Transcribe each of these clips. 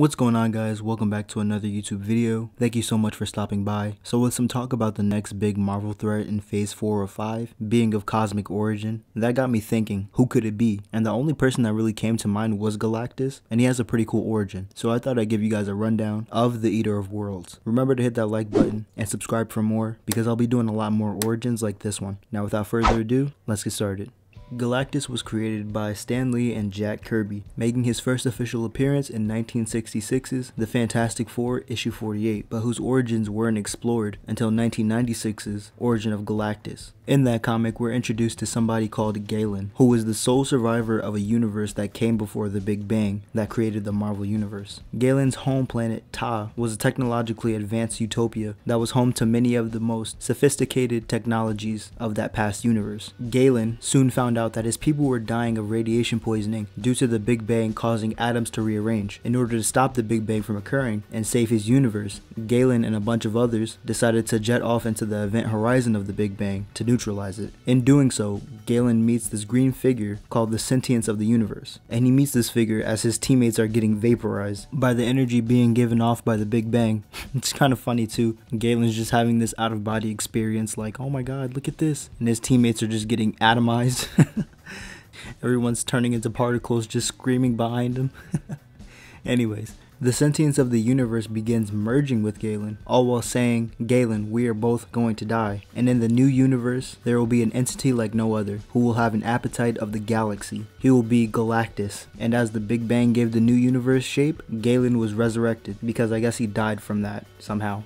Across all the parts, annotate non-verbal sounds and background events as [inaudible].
What's going on guys? Welcome back to another YouTube video. Thank you so much for stopping by. So with some talk about the next big Marvel threat in phase 4 or 5 being of cosmic origin, that got me thinking, who could it be? And the only person that really came to mind was Galactus, and he has a pretty cool origin. So I thought I'd give you guys a rundown of the Eater of Worlds. Remember to hit that like button and subscribe for more because I'll be doing a lot more origins like this one. Now without further ado, let's get started. Galactus was created by Stan Lee and Jack Kirby, making his first official appearance in 1966's The Fantastic Four issue 48, but whose origins weren't explored until 1996's Origin of Galactus. In that comic, we're introduced to somebody called Galen, who was the sole survivor of a universe that came before the Big Bang that created the Marvel Universe. Galen's home planet, Ta, was a technologically advanced utopia that was home to many of the most sophisticated technologies of that past universe. Galen soon found out that his people were dying of radiation poisoning due to the Big Bang causing atoms to rearrange. In order to stop the Big Bang from occurring and save his universe, Galen and a bunch of others decided to jet off into the event horizon of the Big Bang to neutralize it. In doing so, Galen meets this green figure called the Sentience of the Universe, and he meets this figure as his teammates are getting vaporized by the energy being given off by the Big Bang. [laughs] it's kind of funny too. Galen's just having this out of body experience like, oh my god, look at this. And his teammates are just getting atomized. [laughs] [laughs] Everyone's turning into particles just screaming behind him. [laughs] Anyways, the sentience of the universe begins merging with Galen, all while saying, Galen, we are both going to die. And in the new universe, there will be an entity like no other, who will have an appetite of the galaxy. He will be Galactus. And as the Big Bang gave the new universe shape, Galen was resurrected, because I guess he died from that, somehow.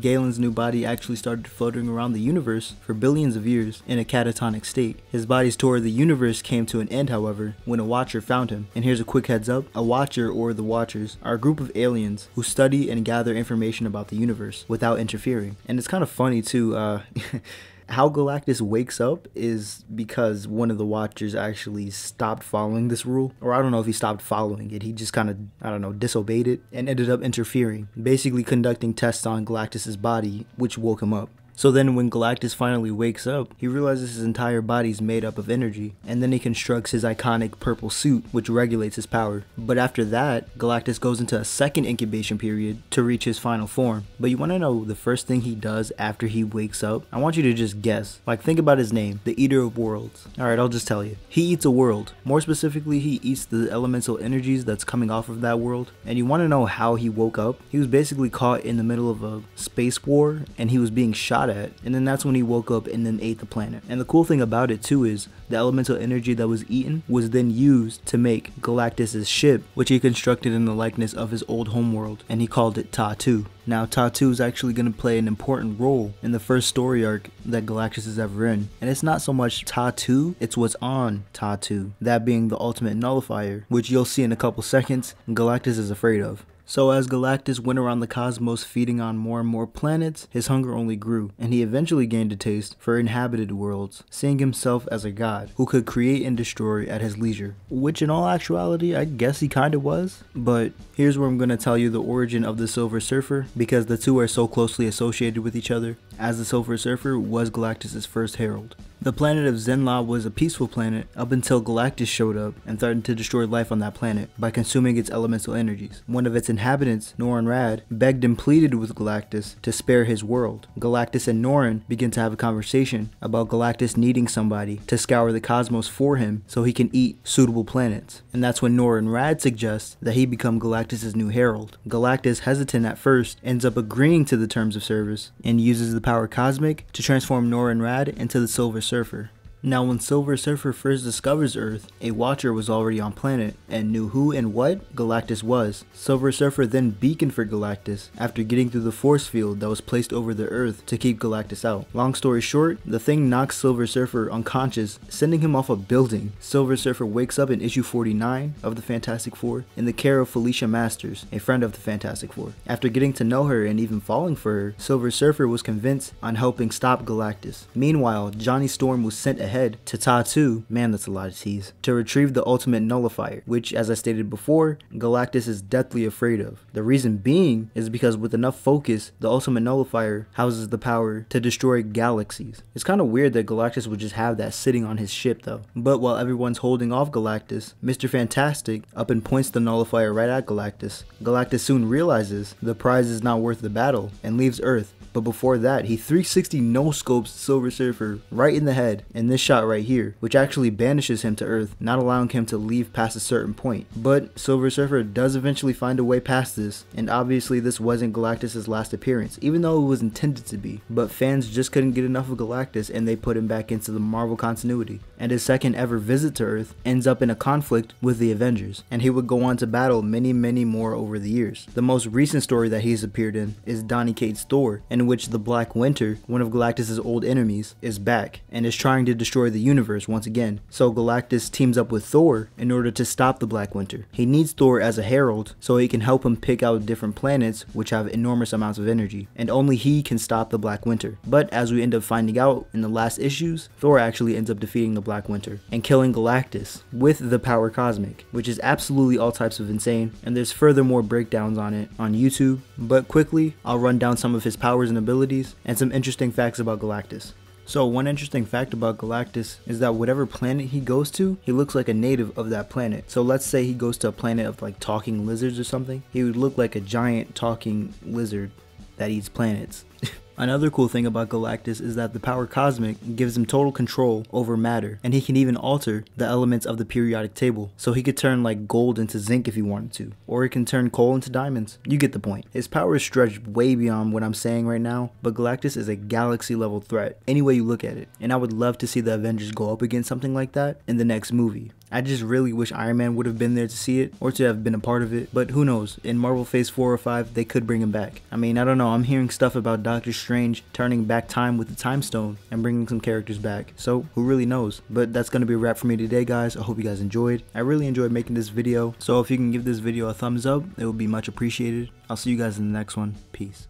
Galen's new body actually started floating around the universe for billions of years in a catatonic state. His body's tour of the universe came to an end, however, when a Watcher found him. And here's a quick heads up, a Watcher or the Watchers are a group of aliens who study and gather information about the universe without interfering. And it's kind of funny too, uh, [laughs] how Galactus wakes up is because one of the Watchers actually stopped following this rule, or I don't know if he stopped following it. He just kind of, I don't know, disobeyed it and ended up interfering, basically conducting tests on Galactus's body, which woke him up. So then when Galactus finally wakes up, he realizes his entire body is made up of energy, and then he constructs his iconic purple suit, which regulates his power. But after that, Galactus goes into a second incubation period to reach his final form. But you wanna know the first thing he does after he wakes up? I want you to just guess. Like think about his name, the Eater of Worlds. Alright, I'll just tell you. He eats a world. More specifically, he eats the elemental energies that's coming off of that world. And you wanna know how he woke up? He was basically caught in the middle of a space war, and he was being shot shot at, and then that's when he woke up and then ate the planet. And the cool thing about it too is the elemental energy that was eaten was then used to make Galactus' ship, which he constructed in the likeness of his old homeworld, and he called it Tatu. Now, Tatu is actually going to play an important role in the first story arc that Galactus is ever in. And it's not so much Tatu, it's what's on Tatu, that being the ultimate nullifier, which you'll see in a couple seconds, Galactus is afraid of. So, as Galactus went around the cosmos feeding on more and more planets, his hunger only grew, and he eventually gained a taste for inhabited worlds, seeing himself as a god who could create and destroy at his leisure. Which, in all actuality, I guess he kinda was. But here's where I'm gonna tell you the origin of the Silver Surfer, because the two are so closely associated with each other, as the Silver Surfer was Galactus' first herald. The planet of Zenla was a peaceful planet up until Galactus showed up and threatened to destroy life on that planet by consuming its elemental energies. One of its inhabitants, Norin Rad, begged and pleaded with Galactus to spare his world. Galactus and Norin begin to have a conversation about Galactus needing somebody to scour the cosmos for him so he can eat suitable planets. And that's when Norin Rad suggests that he become Galactus's new herald. Galactus, hesitant at first, ends up agreeing to the terms of service and uses the power cosmic to transform Norin Rad into the Silver surfer. Now when Silver Surfer first discovers Earth, a Watcher was already on planet and knew who and what Galactus was. Silver Surfer then beaconed for Galactus after getting through the force field that was placed over the Earth to keep Galactus out. Long story short, the thing knocks Silver Surfer unconscious, sending him off a building. Silver Surfer wakes up in issue 49 of the Fantastic Four in the care of Felicia Masters, a friend of the Fantastic Four. After getting to know her and even falling for her, Silver Surfer was convinced on helping stop Galactus. Meanwhile, Johnny Storm was sent ahead to Tatoo, man that's a lot of T's, to retrieve the ultimate nullifier, which as I stated before, Galactus is deathly afraid of. The reason being is because with enough focus, the ultimate nullifier houses the power to destroy galaxies. It's kind of weird that Galactus would just have that sitting on his ship though. But while everyone's holding off Galactus, Mr. Fantastic up and points the nullifier right at Galactus. Galactus soon realizes the prize is not worth the battle and leaves Earth but before that, he 360 no scopes Silver Surfer right in the head in this shot right here, which actually banishes him to Earth, not allowing him to leave past a certain point. But Silver Surfer does eventually find a way past this, and obviously this wasn't Galactus' last appearance, even though it was intended to be. But fans just couldn't get enough of Galactus and they put him back into the Marvel continuity. And his second ever visit to Earth ends up in a conflict with the Avengers, and he would go on to battle many many more over the years. The most recent story that he's appeared in is Donny Cates Thor, and in which the Black Winter, one of Galactus' old enemies, is back and is trying to destroy the universe once again. So Galactus teams up with Thor in order to stop the Black Winter. He needs Thor as a herald so he can help him pick out different planets which have enormous amounts of energy, and only he can stop the Black Winter. But as we end up finding out in the last issues, Thor actually ends up defeating the Black Winter and killing Galactus with the power cosmic, which is absolutely all types of insane, and there's further more breakdowns on it on YouTube, but quickly, I'll run down some of his powers powers and abilities, and some interesting facts about Galactus. So one interesting fact about Galactus is that whatever planet he goes to, he looks like a native of that planet. So let's say he goes to a planet of like talking lizards or something, he would look like a giant talking lizard that eats planets. [laughs] Another cool thing about Galactus is that the power cosmic gives him total control over matter, and he can even alter the elements of the periodic table. So he could turn like gold into zinc if he wanted to, or he can turn coal into diamonds. You get the point. His power is stretched way beyond what I'm saying right now, but Galactus is a galaxy level threat, any way you look at it. And I would love to see the Avengers go up against something like that in the next movie. I just really wish Iron Man would have been there to see it or to have been a part of it, but who knows? In Marvel Phase 4 or 5, they could bring him back. I mean, I don't know, I'm hearing stuff about Doctor Strange Strange turning back time with the Time Stone and bringing some characters back. So who really knows? But that's going to be a wrap for me today guys. I hope you guys enjoyed. I really enjoyed making this video. So if you can give this video a thumbs up, it would be much appreciated. I'll see you guys in the next one. Peace.